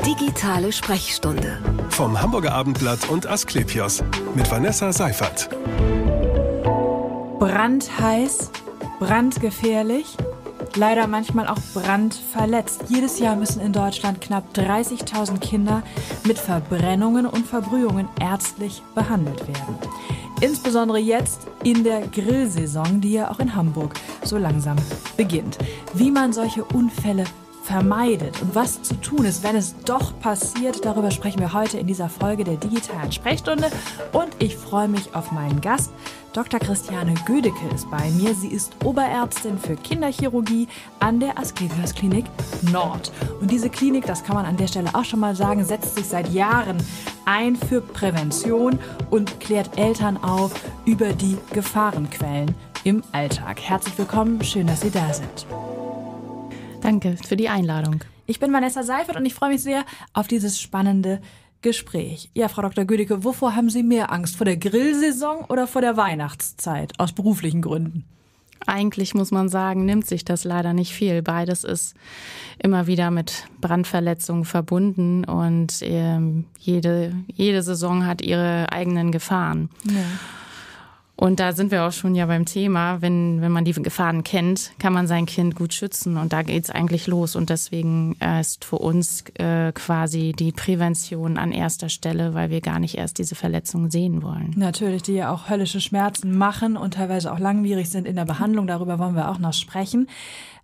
Die digitale Sprechstunde. Vom Hamburger Abendblatt und Asklepios mit Vanessa Seifert. Brandheiß, brandgefährlich, leider manchmal auch brandverletzt. Jedes Jahr müssen in Deutschland knapp 30.000 Kinder mit Verbrennungen und Verbrühungen ärztlich behandelt werden. Insbesondere jetzt in der Grillsaison, die ja auch in Hamburg so langsam beginnt. Wie man solche Unfälle vermeidet und was zu tun ist, wenn es doch passiert. Darüber sprechen wir heute in dieser Folge der digitalen Sprechstunde und ich freue mich auf meinen Gast. Dr. Christiane Gödecke ist bei mir. Sie ist Oberärztin für Kinderchirurgie an der Asklepios Klinik Nord. Und diese Klinik, das kann man an der Stelle auch schon mal sagen, setzt sich seit Jahren ein für Prävention und klärt Eltern auf über die Gefahrenquellen im Alltag. Herzlich willkommen, schön, dass Sie da sind. Danke für die Einladung. Ich bin Vanessa Seifert und ich freue mich sehr auf dieses spannende Gespräch. Ja, Frau Dr. Gödicke, wovor haben Sie mehr Angst? Vor der Grillsaison oder vor der Weihnachtszeit? Aus beruflichen Gründen. Eigentlich muss man sagen, nimmt sich das leider nicht viel. Beides ist immer wieder mit Brandverletzungen verbunden und ähm, jede, jede Saison hat ihre eigenen Gefahren. Ja. Und da sind wir auch schon ja beim Thema, wenn, wenn man die Gefahren kennt, kann man sein Kind gut schützen. Und da geht's eigentlich los. Und deswegen äh, ist für uns äh, quasi die Prävention an erster Stelle, weil wir gar nicht erst diese Verletzungen sehen wollen. Natürlich, die ja auch höllische Schmerzen machen und teilweise auch langwierig sind in der Behandlung. Darüber wollen wir auch noch sprechen.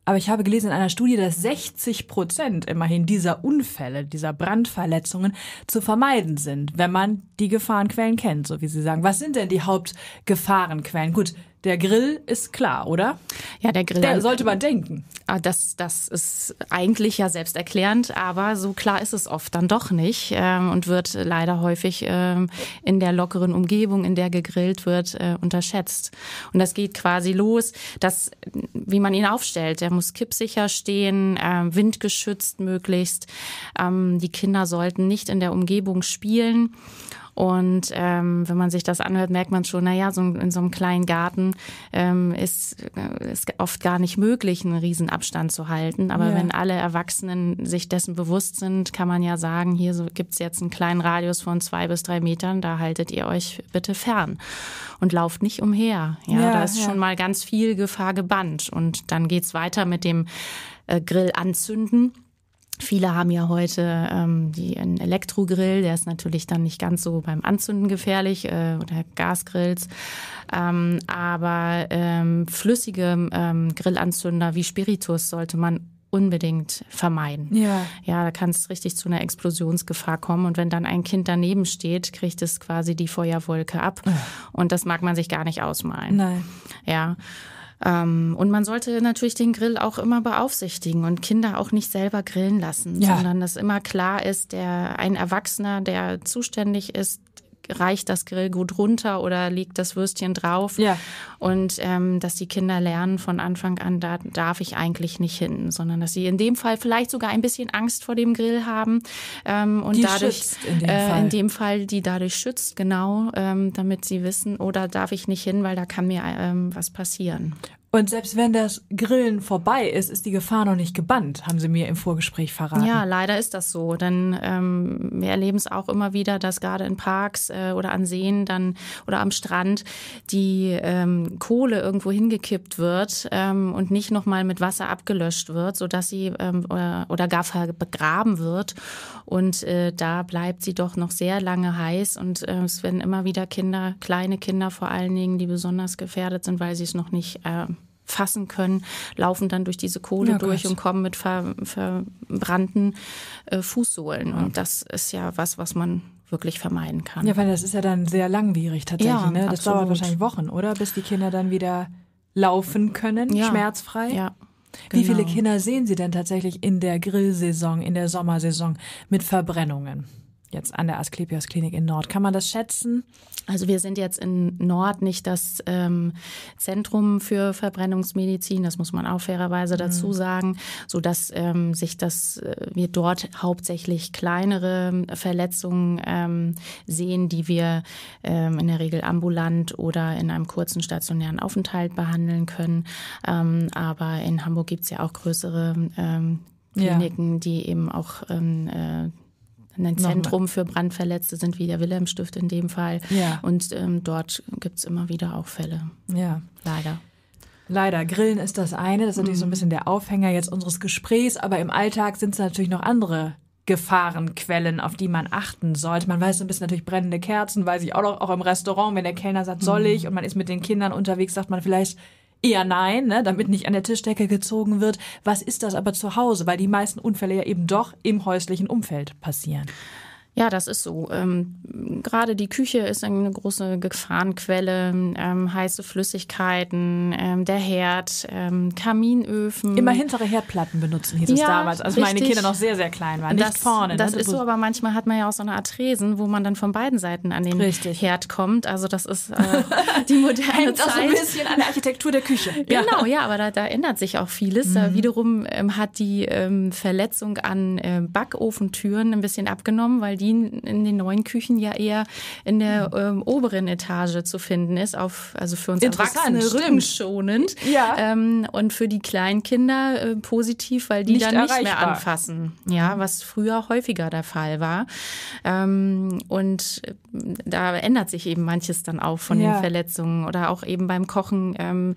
Aber ich habe gelesen in einer Studie, dass 60 Prozent immerhin dieser Unfälle, dieser Brandverletzungen zu vermeiden sind, wenn man die Gefahrenquellen kennt, so wie Sie sagen. Was sind denn die Hauptgefahrenquellen? Gut, der Grill ist klar, oder? Ja, der Grill. Der sollte man denken. Ah, das, das ist eigentlich ja selbsterklärend, aber so klar ist es oft dann doch nicht ähm, und wird leider häufig ähm, in der lockeren Umgebung, in der gegrillt wird, äh, unterschätzt. Und das geht quasi los, dass, wie man ihn aufstellt. Der muss kippsicher stehen, ähm, windgeschützt möglichst. die Kinder sollten nicht in der Umgebung spielen. Und ähm, wenn man sich das anhört, merkt man schon, naja, so in so einem kleinen Garten ähm, ist, äh, ist oft gar nicht möglich, einen riesen Abstand zu halten. Aber ja. wenn alle Erwachsenen sich dessen bewusst sind, kann man ja sagen, hier so gibt's jetzt einen kleinen Radius von zwei bis drei Metern, da haltet ihr euch bitte fern und lauft nicht umher. Ja, ja da ist ja. schon mal ganz viel Gefahr gebannt. Und dann geht's weiter mit dem äh, Grill anzünden. Viele haben ja heute ähm, die, einen Elektrogrill, der ist natürlich dann nicht ganz so beim Anzünden gefährlich äh, oder Gasgrills. Ähm, aber ähm, flüssige ähm, Grillanzünder wie Spiritus sollte man unbedingt vermeiden. Ja. ja, da kann es richtig zu einer Explosionsgefahr kommen. Und wenn dann ein Kind daneben steht, kriegt es quasi die Feuerwolke ab. Ja. Ah. Und das mag man sich gar nicht ausmalen. Nein. Ja. Ähm, und man sollte natürlich den Grill auch immer beaufsichtigen und Kinder auch nicht selber grillen lassen, ja. sondern dass immer klar ist, der ein Erwachsener, der zuständig ist, reicht das Grill gut runter oder liegt das Würstchen drauf. Ja. Und ähm, dass die Kinder lernen von Anfang an, da darf ich eigentlich nicht hin, sondern dass sie in dem Fall vielleicht sogar ein bisschen Angst vor dem Grill haben ähm, und die dadurch in dem, äh, in dem, Fall die dadurch schützt, genau, ähm, damit sie wissen, oder oh, da darf ich nicht hin, weil da kann mir ähm, was passieren. Und selbst wenn das Grillen vorbei ist, ist die Gefahr noch nicht gebannt, haben sie mir im Vorgespräch verraten. Ja, leider ist das so. Denn ähm, wir erleben es auch immer wieder, dass gerade in Parks äh, oder an Seen dann oder am Strand die ähm, Kohle irgendwo hingekippt wird ähm, und nicht nochmal mit Wasser abgelöscht wird, sodass sie ähm, oder, oder, gar begraben wird. Und äh, da bleibt sie doch noch sehr lange heiß. Und äh, es werden immer wieder Kinder, kleine Kinder vor allen Dingen, die besonders gefährdet sind, weil sie es noch nicht äh, fassen können, laufen dann durch diese Kohle oh durch Gott. und kommen mit ver, verbrannten äh, Fußsohlen. Und das ist ja was, was man wirklich vermeiden kann. Ja, weil das ist ja dann sehr langwierig tatsächlich. Ja, ne? Das absolut. dauert wahrscheinlich Wochen, oder? Bis die Kinder dann wieder laufen können, ja. schmerzfrei. Ja. Genau. Wie viele genau. Kinder sehen Sie denn tatsächlich in der Grillsaison, in der Sommersaison mit Verbrennungen? jetzt an der Asklepios Klinik in Nord. Kann man das schätzen? Also wir sind jetzt in Nord nicht das ähm, Zentrum für Verbrennungsmedizin, das muss man auch fairerweise mhm. dazu mhm. sagen, sodass ähm, sich das äh, wir dort hauptsächlich kleinere ähm, Verletzungen ähm, sehen, die wir ähm, in der Regel ambulant oder in einem kurzen stationären Aufenthalt behandeln können. Ähm, aber in Hamburg gibt es ja auch größere Kliniken, ja. die eben auch äh, ein Zentrum für Brandverletzte sind, wie der Wilhelmstift in dem Fall. Ja. Und ähm, dort gibt es immer wieder auch Fälle. Ja. Leider. Leider, Grillen ist das eine, das ist natürlich mhm. so ein mhm. bisschen der Aufhänger jetzt unseres Gesprächs, aber im Alltag sind es natürlich noch andere Gefahrenquellen, auf die man achten sollte. Man weiß ein bisschen natürlich brennende Kerzen, weiß ich auch noch, auch im Restaurant, wenn der Kellner sagt, soll mhm. ich, und man ist mit den Kindern unterwegs, sagt man vielleicht, eher nein, ne, damit nicht an der Tischdecke gezogen wird. Was ist das aber zu Hause? Weil die meisten Unfälle ja eben doch im häuslichen Umfeld passieren. Ja, das ist so. Ähm, gerade die Küche ist eine große Gefahrenquelle. Ähm, heiße Flüssigkeiten, ähm, der Herd, ähm, Kaminöfen. Immer hintere Herdplatten benutzen hieß ja, es damals, als meine Kinder noch sehr, sehr klein waren. Nicht das, vorne. Das ne? ist so, aber manchmal hat man ja auch so eine Art Tresen, wo man dann von beiden Seiten an den richtig. Herd kommt. Also das ist äh, die moderne Hängt Zeit. auch so ein bisschen an der Architektur der Küche. Genau, ja, aber da, da, ändert sich auch vieles. Mhm. Da wiederum ähm, hat die ähm, Verletzung an äh, Backofentüren ein bisschen abgenommen, weil die Berlin in den neuen Küchen ja eher in der mhm. ähm, oberen Etage zu finden ist, auf, also für uns Erwachsene rückenschonend. Ja. Ähm, und für die Kleinkinder äh, positiv, weil die nicht dann erreichbar. nicht mehr anfassen. Ja, mhm. was früher häufiger der Fall war. Ähm, und äh, da ändert sich eben manches dann auch von ja. den Verletzungen oder auch eben beim Kochen ähm,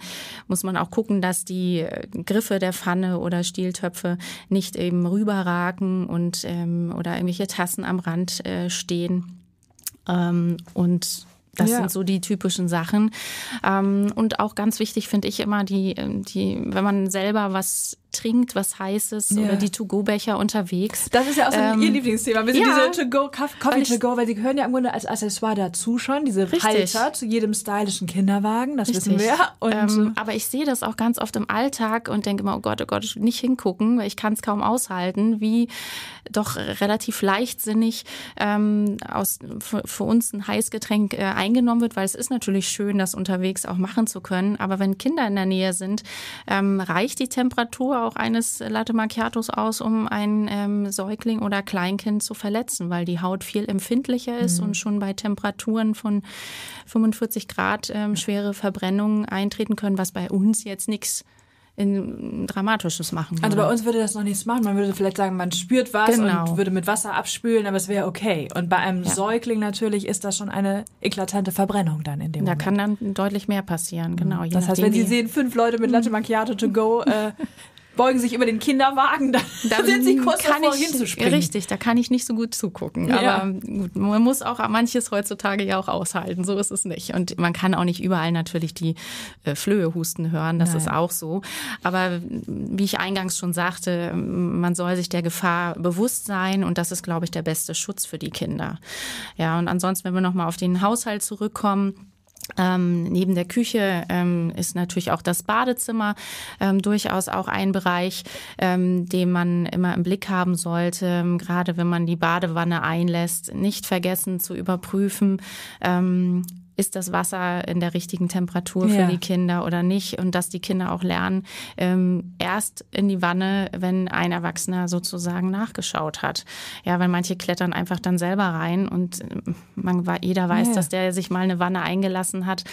muss man auch gucken, dass die äh, Griffe der Pfanne oder Stieltöpfe nicht eben rüberragen und ähm, oder irgendwelche Tassen am Rand Rand äh, stehen. Ähm, und das ja. sind so die typischen Sachen. Ähm, und auch ganz wichtig finde ich immer, die, ähm, die, wenn man selber was trinkt was Heißes ja. oder die To-Go-Becher unterwegs. Das ist ja auch so ähm, ihr Lieblingsthema. Wir sind ja, diese To-Go, Coffee To-Go, weil sie gehören ja im Grunde als Accessoire dazu schon, diese richtig. Halter zu jedem stylischen Kinderwagen, das richtig. wissen wir. Und ähm, aber ich sehe das auch ganz oft im Alltag und denke immer, oh Gott, oh Gott, nicht hingucken, weil ich kann es kaum aushalten, wie doch relativ leichtsinnig ähm, aus, für, für, uns ein Heißgetränk äh, eingenommen wird, weil es ist natürlich schön, das unterwegs auch machen zu können. Aber wenn Kinder in der Nähe sind, ähm, reicht die Temperatur auch eines Latte Macchiatos aus, um ein ähm, Säugling oder Kleinkind zu verletzen, weil die Haut viel empfindlicher ist mhm. und schon bei Temperaturen von 45 Grad ähm, schwere Verbrennungen eintreten können, was bei uns jetzt nichts ähm, Dramatisches machen. Also bei uns würde das noch nichts machen. Man würde vielleicht sagen, man spürt was genau. und würde mit Wasser abspülen, aber es wäre okay. Und bei einem ja. Säugling natürlich ist das schon eine eklatante Verbrennung dann in dem da Moment. Da kann dann deutlich mehr passieren, genau. Mhm. das heißt, wenn Sie sehen, fünf Leute mit Latte Macchiato to go, äh, beugen sich über den Kinderwagen, da, da sind sie kurz kann davor ich, hinzuspringen. Richtig, da kann ich nicht so gut zugucken. Ja. Aber gut, man muss auch manches heutzutage ja auch aushalten, so ist es nicht. Und man kann auch nicht überall natürlich die äh, Flöhe husten hören, das Nein. ist auch so. Aber wie ich eingangs schon sagte, man soll sich der Gefahr bewusst sein und das ist, glaube ich, der beste Schutz für die Kinder. Ja, und ansonsten, wenn wir nochmal auf den Haushalt zurückkommen, ähm, neben der Küche ähm, ist natürlich auch das Badezimmer ähm, durchaus auch ein Bereich, ähm, den man immer im Blick haben sollte, ähm, gerade wenn man die Badewanne einlässt, nicht vergessen zu überprüfen, ähm, ist das Wasser in der richtigen Temperatur für ja. die Kinder oder nicht und dass die Kinder auch lernen, ähm, erst in die Wanne, wenn ein Erwachsener sozusagen nachgeschaut hat. Ja, weil manche klettern einfach dann selber rein und ähm, man, jeder weiß, ja. dass der sich mal eine Wanne eingelassen hat.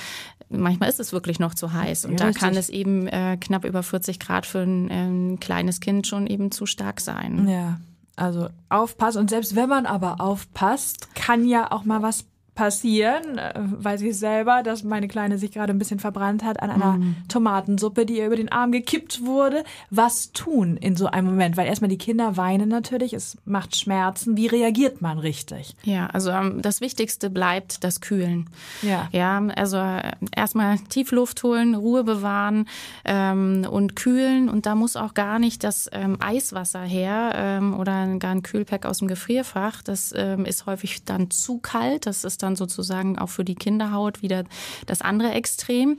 Manchmal ist es wirklich noch zu heiß und ja, da richtig. kann es eben äh, knapp über 40 Grad für ein, ein ähm, kleines Kind schon eben zu stark sein. Ja. Also aufpassen. Und selbst wenn man aber aufpasst, kann ja auch mal was passieren passieren, äh, weiß ich selber, dass meine Kleine sich gerade ein bisschen verbrannt hat an einer mm. Tomatensuppe, die ihr über den Arm gekippt wurde. Was tun in so einem Moment? Weil erstmal die Kinder weinen natürlich, es macht Schmerzen. Wie reagiert man richtig? Ja, also ähm, das Wichtigste bleibt das Kühlen. Ja. Ja, also äh, erstmal Tiefluft holen, Ruhe bewahren ähm, und kühlen. Und da muss auch gar nicht das ähm, Eiswasser her ähm, oder gar ein Kühlpack aus dem Gefrierfach. Das ähm, ist häufig dann zu kalt. Das ist dann dann sozusagen auch für die Kinderhaut wieder das andere Extrem.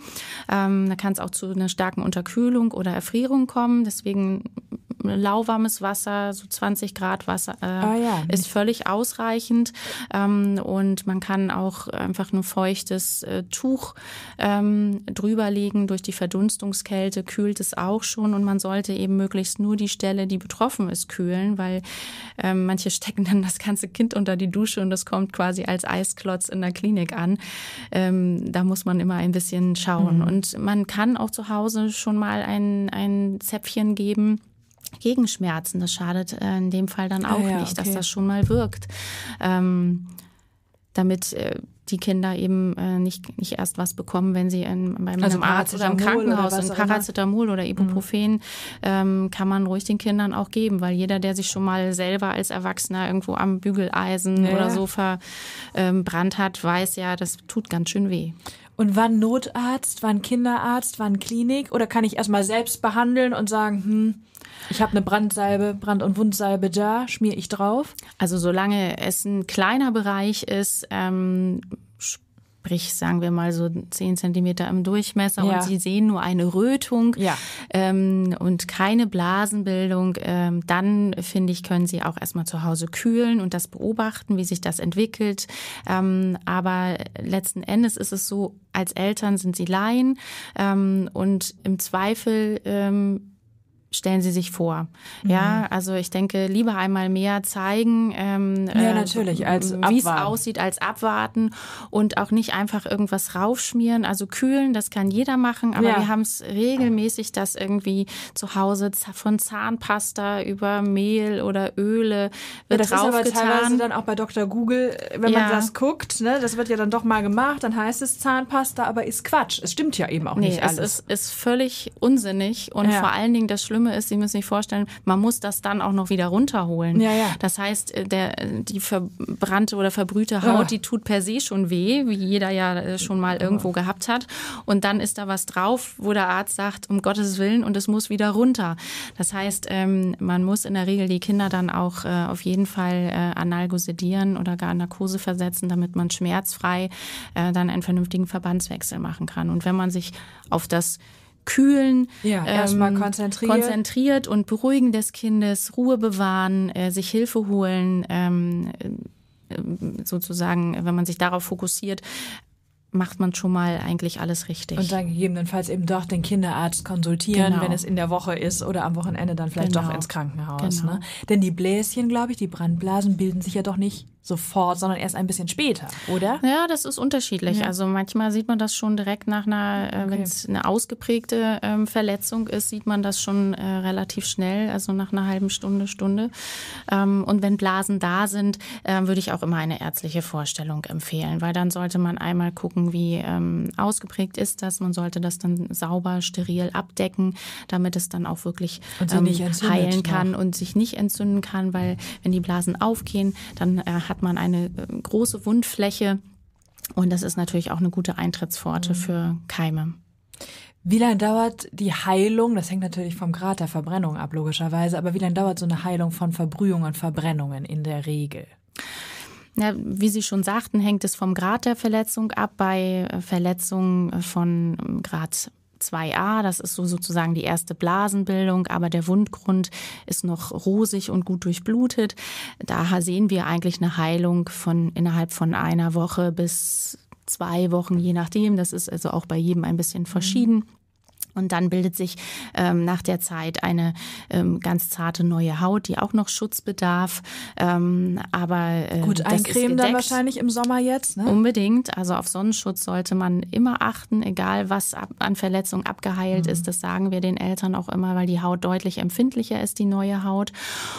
Ähm, da kann es auch zu einer starken Unterkühlung oder Erfrierung kommen. Deswegen lauwarmes Wasser, so 20 Grad Wasser äh, ah, ja. ist völlig ausreichend. Ähm, und man kann auch einfach nur feuchtes äh, Tuch ähm, drüberlegen. Durch die Verdunstungskälte kühlt es auch schon. Und man sollte eben möglichst nur die Stelle, die betroffen ist, kühlen, weil ähm, manche stecken dann das ganze Kind unter die Dusche und das kommt quasi als Eisklotz in der Klinik an. Ähm, da muss man immer ein bisschen schauen. Mhm. Und man kann auch zu Hause schon mal ein, ein Zäpfchen geben gegen Schmerzen. Das schadet äh, in dem Fall dann ah auch ah, ja, nicht, okay. dass das schon mal wirkt. Ähm, damit äh, die Kinder eben äh, nicht, nicht erst was bekommen, wenn sie in, beim also Arzt oder im Krankenhaus oder Paracetamol oder mhm. Ibuprofen mhm. ähm, kann man ruhig den Kindern auch geben, weil jeder, der sich schon mal selber als Erwachsener irgendwo am Bügeleisen ja. oder so verbrannt ähm, hat, weiß ja, das tut ganz schön weh. Und wann Notarzt, wann Kinderarzt, wann Klinik? Oder kann ich erstmal selbst behandeln und sagen, hm, ich habe eine Brandsalbe, Brand- und Wundsalbe da, schmier ich drauf? Also solange es ein kleiner Bereich ist, ähm, sprich, sagen wir mal so 10 Zentimeter im Durchmesser ja. und sie sehen nur eine Rötung ja. ähm, und keine Blasenbildung, ähm, dann finde ich, können sie auch erstmal zu Hause kühlen und das beobachten, wie sich das entwickelt. Ähm, aber letzten Endes ist es so, als Eltern sind sie Laien ähm, und im Zweifel ähm, stellen Sie sich vor. Mhm. Ja, also ich denke, lieber einmal mehr zeigen, ähm, ja, äh, natürlich, als wie es aussieht, als abwarten und auch nicht einfach irgendwas raufschmieren. Also kühlen, das kann jeder machen, aber ja. wir haben es regelmäßig, dass irgendwie zu Hause von Zahnpasta über Mehl oder Öle wird ja, das draufgetan. ist aber teilweise dann auch bei Dr. Google, wenn ja. man das guckt, ne, das wird ja dann doch mal gemacht, dann heißt es Zahnpasta, aber ist Quatsch. Es stimmt ja eben auch nee, nicht alles. Es ist, ist völlig unsinnig und vor allen Dingen das Schlimmste, Schlimme ist, Sie müssen sich vorstellen, man muss das dann auch noch wieder runterholen. Ja, ja. Das heißt, äh, der, die verbrannte oder verbrühte ah. Haut, oh. die tut per se schon weh, wie jeder ja äh, schon mal irgendwo oh. gehabt hat. Und dann ist da was drauf, wo der Arzt sagt, um Gottes Willen, und es muss wieder runter. Das heißt, ähm, man muss in der Regel die Kinder dann auch äh, auf jeden Fall äh, analgo oder gar Narkose versetzen, damit man schmerzfrei äh, dann einen vernünftigen Verbandswechsel machen kann. Und wenn man sich auf das kühlen. Ja, erstmal ähm, konzentriert. Konzentriert und beruhigen des Kindes, Ruhe bewahren, äh, sich Hilfe holen, ähm, ähm, sozusagen, wenn man sich darauf fokussiert, macht man schon mal eigentlich alles richtig. Und dann gegebenenfalls eben doch den Kinderarzt konsultieren, genau. wenn es in der Woche ist oder am Wochenende dann vielleicht genau. doch ins Krankenhaus. Genau. Ne? Denn die Bläschen, glaube ich, die Brandblasen bilden sich ja doch nicht sofort, sondern erst ein bisschen später, oder? Ja, das ist unterschiedlich. Ja. Also manchmal sieht man das schon direkt nach einer, äh, okay. wenn es eine ausgeprägte ähm, Verletzung ist, sieht man das schon äh, relativ schnell, also nach einer halben Stunde, Stunde. Ähm, und wenn Blasen da sind, äh, würde ich auch immer eine ärztliche Vorstellung empfehlen, weil dann sollte man einmal gucken, wie ähm, ausgeprägt ist das. Man sollte das dann sauber, steril abdecken, damit es dann auch wirklich ähm, heilen kann noch. und sich nicht entzünden kann, weil wenn die Blasen aufgehen, dann äh, hat man eine äh, große Wundfläche und das ist natürlich auch eine gute Eintrittspforte mhm. für Keime. Wie lange dauert die Heilung? Das hängt natürlich vom Grad der Verbrennung ab, logischerweise. Aber wie lange dauert so eine Heilung von Verbrühungen und Verbrennungen in der Regel? Ja, wie Sie schon sagten, hängt es vom Grad der Verletzung ab. Bei äh, Verletzungen äh, von ähm, Grad 2a, das ist so sozusagen die erste Blasenbildung, aber der Wundgrund ist noch rosig und gut durchblutet. Daher sehen wir eigentlich eine Heilung von innerhalb von einer Woche bis zwei Wochen, je nachdem. Das ist also auch bei jedem ein bisschen mhm. verschieden. Und dann bildet sich ähm, nach der Zeit eine ähm, ganz zarte neue Haut, die auch noch Schutz bedarf. Ähm, aber äh, gut, eincremen dann wahrscheinlich im Sommer jetzt. Ne? Unbedingt. Also auf Sonnenschutz sollte man immer achten, egal was ab, an Verletzungen abgeheilt mhm. ist. Das sagen wir den Eltern auch immer, weil die Haut deutlich empfindlicher ist, die neue Haut.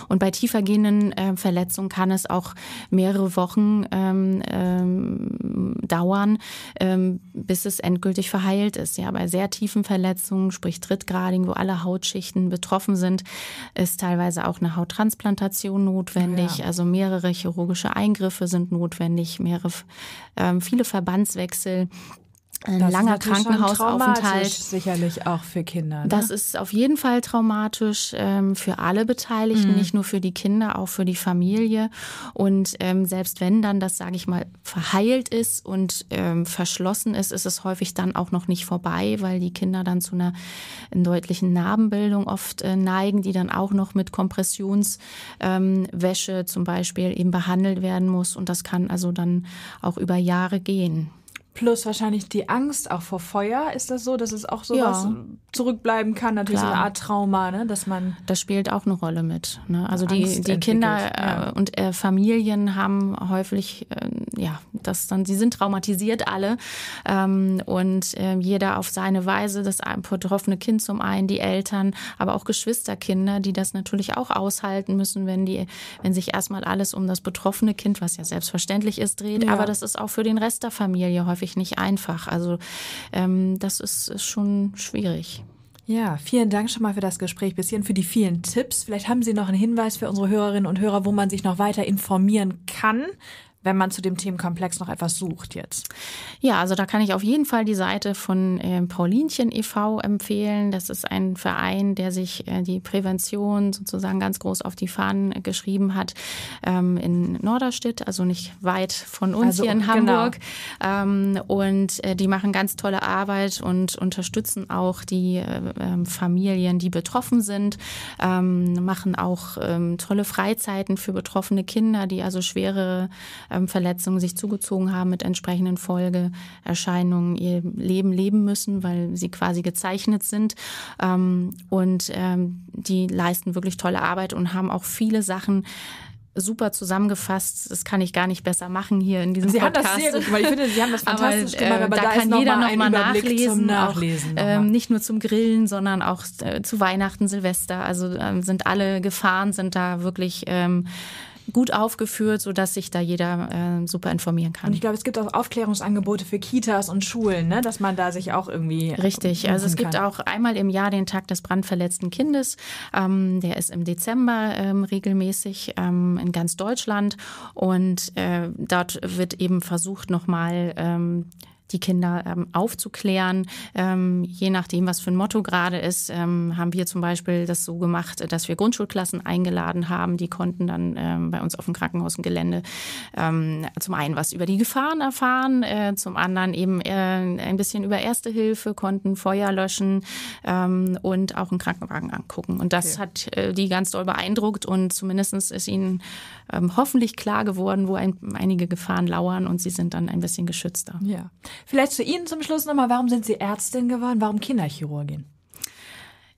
Und bei tiefergehenden äh, Verletzungen kann es auch mehrere Wochen ähm, ähm, dauern, ähm, bis es endgültig verheilt ist. Ja, bei sehr tiefen Verletzungen Verletzungen, sprich Drittgrading, wo alle Hautschichten betroffen sind, ist teilweise auch eine Hauttransplantation notwendig. Ja. Also mehrere chirurgische Eingriffe sind notwendig, mehrere, ähm, viele Verbandswechsel ein das langer Krankenhausaufenthalt. sicherlich auch für Kinder. Ne? Das ist auf jeden Fall traumatisch ähm, für alle Beteiligten, mhm. nicht nur für die Kinder, auch für die Familie. Und ähm, selbst wenn dann das, sage ich mal, verheilt ist und ähm, verschlossen ist, ist es häufig dann auch noch nicht vorbei, weil die Kinder dann zu einer äh, deutlichen Narbenbildung oft äh, neigen, die dann auch noch mit Kompressionswäsche ähm, zum Beispiel eben behandelt werden muss. Und das kann also dann auch über Jahre gehen. Plus wahrscheinlich die Angst auch vor Feuer. Ist das so, dass es auch so ja. zurückbleiben kann? Natürlich Klar. so eine Art Trauma, ne? dass man. Das spielt auch eine Rolle mit. Ne? Also die, die Kinder ja. Äh, und äh, Familien haben häufig, äh, ja, das dann, sie sind traumatisiert alle. Ähm, und äh, jeder auf seine Weise, das betroffene Kind zum einen, die Eltern, aber auch Geschwisterkinder, die das natürlich auch aushalten müssen, wenn die, wenn sich erstmal alles um das betroffene Kind, was ja selbstverständlich ist, dreht. Ja. Aber das ist auch für den Rest der Familie häufig häufig nicht einfach. Also ähm, das ist, ist schon schwierig. Ja, vielen Dank schon mal für das Gespräch bis hierhin, für die vielen Tipps. Vielleicht haben Sie noch einen Hinweis für unsere Hörerinnen und Hörer, wo man sich noch weiter informieren kann, wenn man zu dem Themenkomplex noch etwas sucht jetzt? Ja, also da kann ich auf jeden Fall die Seite von ähm, Paulinchen e.V. empfehlen. Das ist ein Verein, der sich äh, die Prävention sozusagen ganz groß auf die Fahnen geschrieben hat ähm, in Norderstedt, also nicht weit von uns also, hier in genau. Hamburg. Genau. und äh, die machen ganz tolle Arbeit und unterstützen auch die äh, Familien, die betroffen sind, machen auch tolle Freizeiten für betroffene Kinder, die also schwere ähm, Verletzungen sich zugezogen haben mit entsprechenden Folgeerscheinungen ihr Leben leben müssen, weil sie quasi gezeichnet sind. Ähm, und ähm, die leisten wirklich tolle Arbeit und haben auch viele Sachen super zusammengefasst. Das kann ich gar nicht besser machen hier in diesem Sie Podcast. Sie haben das sehr gut gemacht. Ich finde, Sie haben das fantastisch aber, gemacht. Äh, aber da, da kann jeder nochmal nachlesen. nachlesen auch, ähm, nicht nur zum Grillen, sondern auch äh, zu Weihnachten, Silvester. Also ähm, sind alle Gefahren sind da wirklich ähm, gut aufgeführt, sodass sich da jeder äh, super informieren kann. Und ich glaube, es gibt auch Aufklärungsangebote für Kitas und Schulen, ne? dass man da sich auch irgendwie. Richtig, also es kann. gibt auch einmal im Jahr den Tag des brandverletzten Kindes. Ähm, der ist im Dezember ähm, regelmäßig ähm, in ganz Deutschland und äh, dort wird eben versucht, nochmal ähm, die Kinder ähm, aufzuklären. Ähm, je nachdem, was für ein Motto gerade ist, ähm, haben wir zum Beispiel das so gemacht, dass wir Grundschulklassen eingeladen haben. Die konnten dann ähm, bei uns auf dem Krankenhausgelände ähm, zum einen was über die Gefahren erfahren, äh, zum anderen eben äh, ein bisschen über Erste Hilfe, konnten Feuer löschen ähm, und auch einen Krankenwagen angucken. Und das okay. hat äh, die ganz doll beeindruckt und zumindest ist ihnen hoffentlich klar geworden, wo ein, einige Gefahren lauern und sie sind dann ein bisschen geschützter. Ja. Vielleicht zu Ihnen zum Schluss nochmal, warum sind Sie Ärztin geworden? Warum Kinderchirurgin?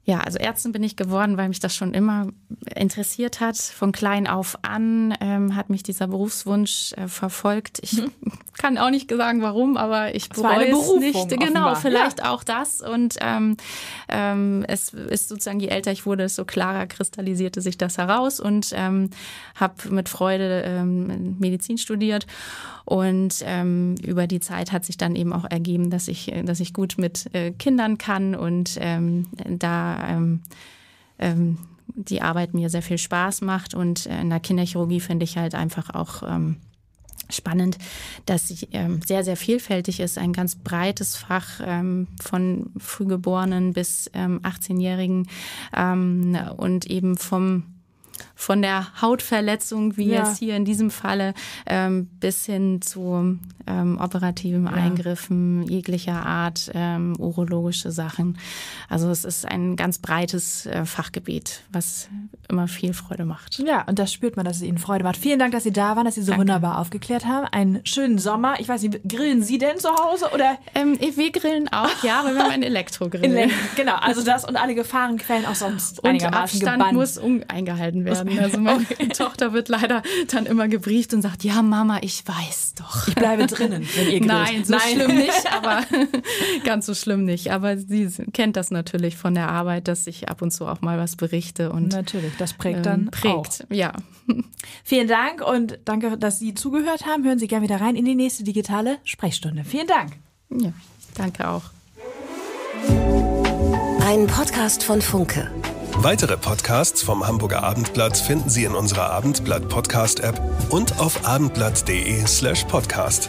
Ja, also Ärztin bin ich geworden, weil mich das schon immer interessiert hat. Von klein auf an ähm, hat mich dieser Berufswunsch äh, verfolgt. Ich hm. kann auch nicht sagen, warum, aber ich bereue es nicht. Offenbar. Genau, vielleicht ja. auch das. Und ähm, ähm, es ist sozusagen, je älter ich wurde, desto klarer kristallisierte sich das heraus und ähm, habe mit Freude ähm, Medizin studiert. Und ähm, über die Zeit hat sich dann eben auch ergeben, dass ich, dass ich gut mit äh, Kindern kann und ähm, da ähm, ähm, die Arbeit mir sehr viel Spaß macht. Und äh, in der Kinderchirurgie finde ich halt einfach auch ähm, spannend, dass sie ähm, sehr, sehr vielfältig ist. Ein ganz breites Fach ähm, von Frühgeborenen bis 18-Jährigen ähm, ähm, und eben vom von der Hautverletzung, wie ja. jetzt hier in diesem Falle, ähm, bis hin zu ähm, operativen ja. Eingriffen jeglicher Art, ähm, urologische Sachen. Also es ist ein ganz breites äh, Fachgebiet, was immer viel Freude macht. Ja, und das spürt man, dass es Ihnen Freude macht. Vielen Dank, dass Sie da waren, dass Sie so Danke. wunderbar aufgeklärt haben. Einen schönen Sommer. Ich weiß nicht, grillen Sie denn zu Hause oder? Ähm, wir grillen auch, ja, weil wir haben einen Elektrogrill. genau, also das und alle Gefahrenquellen auch sonst und einigermaßen Abstand gebannt. muss eingehalten werden reden. Also meine okay. Tochter wird leider dann immer gebrieft und sagt, ja Mama, ich weiß doch. Ich bleibe drinnen, wenn ihr Nein, so Nein. schlimm nicht, aber ganz so schlimm nicht. Aber sie kennt das natürlich von der Arbeit, dass ich ab und zu auch mal was berichte. Und, natürlich, das prägt ähm, dann prägt, auch. ja. Vielen Dank und danke, dass Sie zugehört haben. Hören Sie gerne wieder rein in die nächste digitale Sprechstunde. Vielen Dank. Ja, danke auch. Ein Podcast von Funke. Weitere Podcasts vom Hamburger Abendblatt finden Sie in unserer Abendblatt Podcast App und auf abendblatt.de/podcast. slash